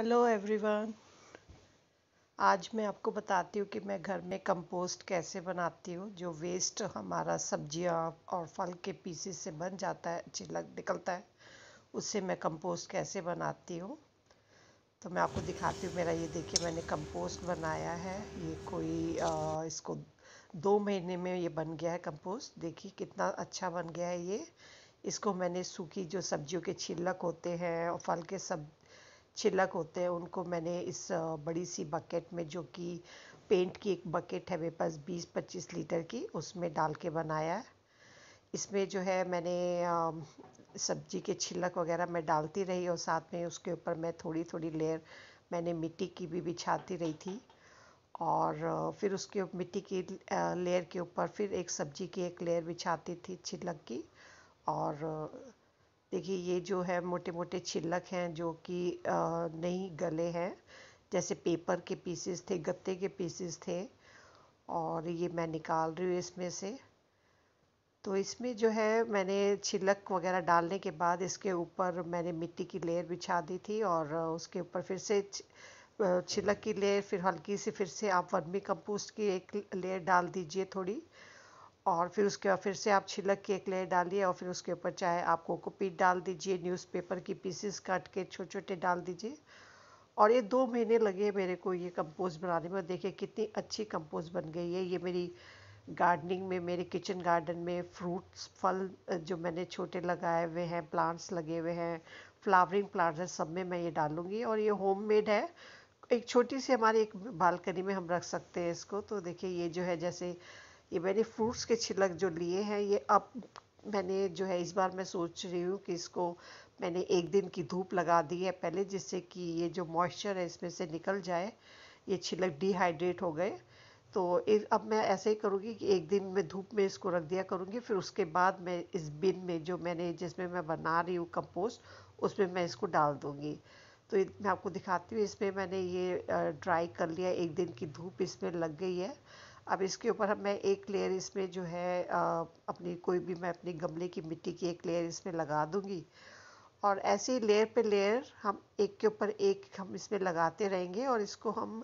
hello everyone आज मैं आपको बताती हूँ कि मैं घर में कंपोस्ट कैसे बनाती हूँ जो वेस्ट हमारा सब्जियाँ और फल के पीसेस से बन जाता है छिलक निकलता है उससे मैं कंपोस्ट कैसे बनाती हूँ तो मैं आपको दिखाती हूँ मेरा ये देखिए मैंने कंपोस्ट बनाया है ये कोई आ, इसको दो महीने में ये बन गया है कंपोस्ट देखिए कितना अच्छा बन गया है ये इसको मैंने सूखी जो सब्जियों के छिलक होते हैं और फल के सब छिलक होते हैं उनको मैंने इस बड़ी सी बकेट में जो कि पेंट की एक बकेट है मेरे पास 20-25 लीटर की उसमें डाल के बनाया है इसमें जो है मैंने सब्जी के छिलक वगैरह मैं डालती रही और साथ में उसके ऊपर मैं थोड़ी थोड़ी लेयर मैंने मिट्टी की भी बिछाती रही थी और फिर उसके मिट्टी की लेयर के ऊपर फिर एक सब्जी की एक लेयर बिछाती थी छिलक की और देखिए ये जो है मोटे मोटे छिलक हैं जो कि नहीं गले हैं जैसे पेपर के पीसेस थे गत्ते के पीसेस थे और ये मैं निकाल रही हूँ इसमें से तो इसमें जो है मैंने छिलक वगैरह डालने के बाद इसके ऊपर मैंने मिट्टी की लेयर बिछा दी थी और उसके ऊपर फिर से छिलक की लेयर फिर हल्की सी फिर से आप वर्मी कंपोस्ट की एक लेयर डाल दीजिए थोड़ी और फिर उसके बाद फिर से आप छिलक के एक लेयर डालिए और फिर उसके ऊपर चाहे आप कोकोपीट डाल दीजिए न्यूज़पेपर की पीसेस काट के छोटे छोटे डाल दीजिए और ये दो महीने लगे मेरे को ये कंपोज बनाने में देखिए कितनी अच्छी कंपोज बन गई है ये मेरी गार्डनिंग में मेरे किचन गार्डन में फ्रूट्स फल जो मैंने छोटे लगाए हुए हैं प्लांट्स लगे हुए हैं फ्लावरिंग प्लांट्स हैं सब में मैं ये डालूंगी और ये होम मेड है एक छोटी सी हमारी एक बालकनी में हम रख सकते हैं इसको तो देखिए ये जो है जैसे ये मैंने फ्रूट्स के छिलक जो लिए हैं ये अब मैंने जो है इस बार मैं सोच रही हूँ कि इसको मैंने एक दिन की धूप लगा दी है पहले जिससे कि ये जो मॉइस्चर है इसमें से निकल जाए ये छिलक डिहाइड्रेट हो गए तो इस अब मैं ऐसे ही करूँगी कि एक दिन मैं धूप में इसको रख दिया करूँगी फिर उसके बाद मैं इस बिन में जो मैंने जिसमें मैं बना रही हूँ कंपोस्ट उसमें मैं इसको डाल दूँगी तो मैं आपको दिखाती हूँ इसमें मैंने ये ड्राई कर लिया एक दिन की धूप इसमें लग गई है अब इसके ऊपर मैं एक लेयर इसमें जो है अपनी कोई भी मैं अपनी गमले की मिट्टी की एक लेयर इसमें लगा दूँगी और ऐसे ही लेयर पे लेयर हम एक के ऊपर एक हम इसमें लगाते रहेंगे और इसको हम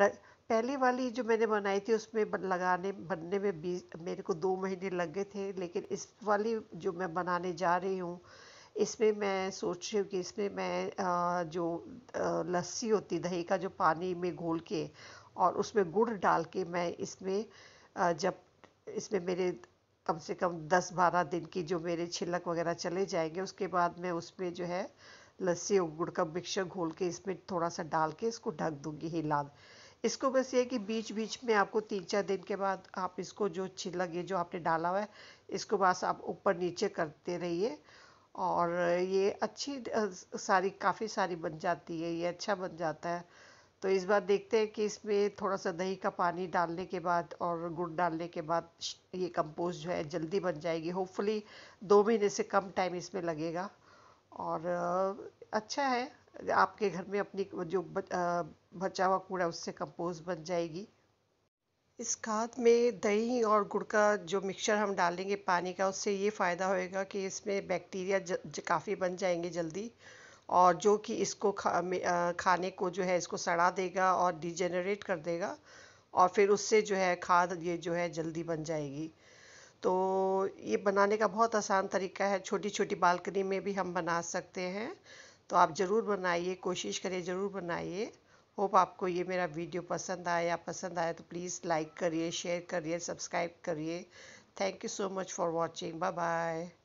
पहली वाली जो मैंने बनाई थी उसमें लगाने बनने में बीस मेरे को दो महीने लग गए थे लेकिन इस वाली जो मैं बनाने जा रही हूँ इसमें मैं सोच रही हूँ कि इसमें मैं जो लस्सी होती दही का जो पानी में घोल के और उसमें गुड़ डाल के मैं इसमें जब इसमें मेरे कम से कम दस बारह दिन की जो मेरे छिलक वगैरह चले जाएंगे उसके बाद मैं उसमें जो है लस्सी और गुड़ का मिक्सर घोल के इसमें थोड़ा सा डाल के इसको ढक दूंगी हिला इसको बस ये कि बीच बीच में आपको तीन चार दिन के बाद आप इसको जो छिलक ये जो आपने डाला हुआ है इसको बस आप ऊपर नीचे करते रहिए और ये अच्छी सारी काफ़ी सारी बन जाती है ये अच्छा बन जाता है तो इस बार देखते हैं कि इसमें थोड़ा सा दही का पानी डालने के बाद और गुड़ डालने के बाद ये कंपोस्ट जो है जल्दी बन जाएगी होपफुली दो महीने से कम टाइम इसमें लगेगा और अच्छा है आपके घर में अपनी जो बचा हुआ कूड़ा उससे कंपोस्ट बन जाएगी इस खाद में दही और गुड़ का जो मिक्सचर हम डालेंगे पानी का उससे ये फ़ायदा होएगा कि इसमें बैक्टीरिया काफ़ी बन जाएंगे जल्दी और जो कि इसको खा खाने को जो है इसको सड़ा देगा और डिजेनरेट कर देगा और फिर उससे जो है खाद ये जो है जल्दी बन जाएगी तो ये बनाने का बहुत आसान तरीका है छोटी छोटी बालकनी में भी हम बना सकते हैं तो आप ज़रूर बनाइए कोशिश करिए ज़रूर बनाइए होप आपको ये मेरा वीडियो पसंद आया पसंद आया तो प्लीज़ लाइक करिए शेयर करिए सब्सक्राइब करिए thank you so much for watching bye bye